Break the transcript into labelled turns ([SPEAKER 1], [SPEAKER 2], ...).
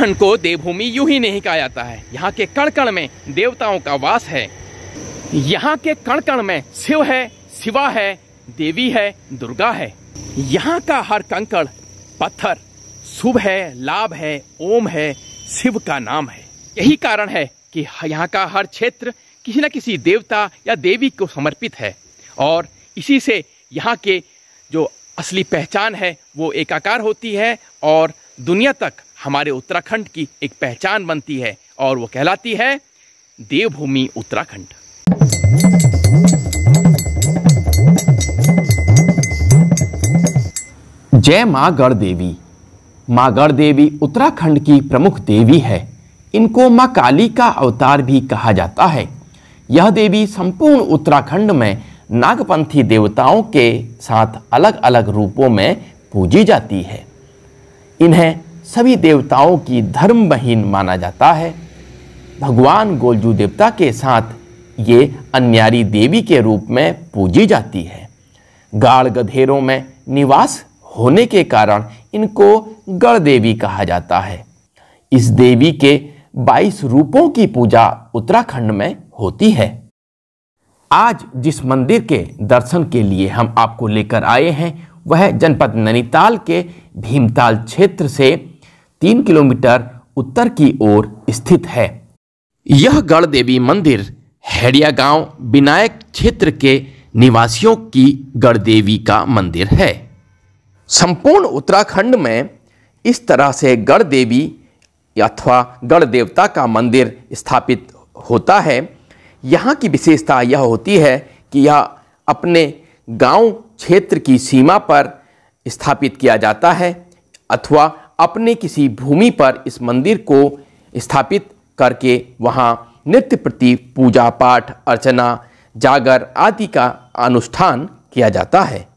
[SPEAKER 1] उत्तराखंड को देवभूमि यूं ही नहीं कहा जाता है यहाँ के कण कण में देवताओं का वास है यहाँ के कण कण में शिव है शिवा है देवी है दुर्गा है यहाँ का हर कंकड़ पत्थर शुभ है लाभ है ओम है शिव का नाम है यही कारण है कि यहाँ का हर क्षेत्र किसी न किसी देवता या देवी को समर्पित है और इसी से यहाँ के जो असली पहचान है वो एकाकार होती है और दुनिया तक हमारे उत्तराखंड की एक पहचान बनती है और वो कहलाती है देवभूमि उत्तराखंड जय माँ गढ़ देवी माँ गढ़ देवी उत्तराखंड की प्रमुख देवी है इनको माँ काली का अवतार भी कहा जाता है यह देवी संपूर्ण उत्तराखंड में नागपंथी देवताओं के साथ अलग अलग रूपों में पूजी जाती है इन्हें सभी देवताओं की धर्म बहीन माना जाता है भगवान गोलजू देवता के साथ ये अन्यारी देवी के रूप में पूजी जाती है गाढ़ गधेरों में निवास होने के कारण इनको गढ़ देवी कहा जाता है इस देवी के 22 रूपों की पूजा उत्तराखंड में होती है आज जिस मंदिर के दर्शन के लिए हम आपको लेकर आए हैं वह जनपद नैनीताल के भीमताल क्षेत्र से तीन किलोमीटर उत्तर की ओर स्थित है यह गढ़ देवी मंदिर हेड़िया गांव विनायक क्षेत्र के निवासियों की गढ़ देवी का मंदिर है संपूर्ण उत्तराखंड में इस तरह से गढ़ देवी अथवा गढ़ देवता का मंदिर स्थापित होता है यहाँ की विशेषता यह होती है कि यह अपने गांव क्षेत्र की सीमा पर स्थापित किया जाता है अथवा अपने किसी भूमि पर इस मंदिर को स्थापित करके वहाँ नित्य प्रति पूजा पाठ अर्चना जागर आदि का अनुष्ठान किया जाता है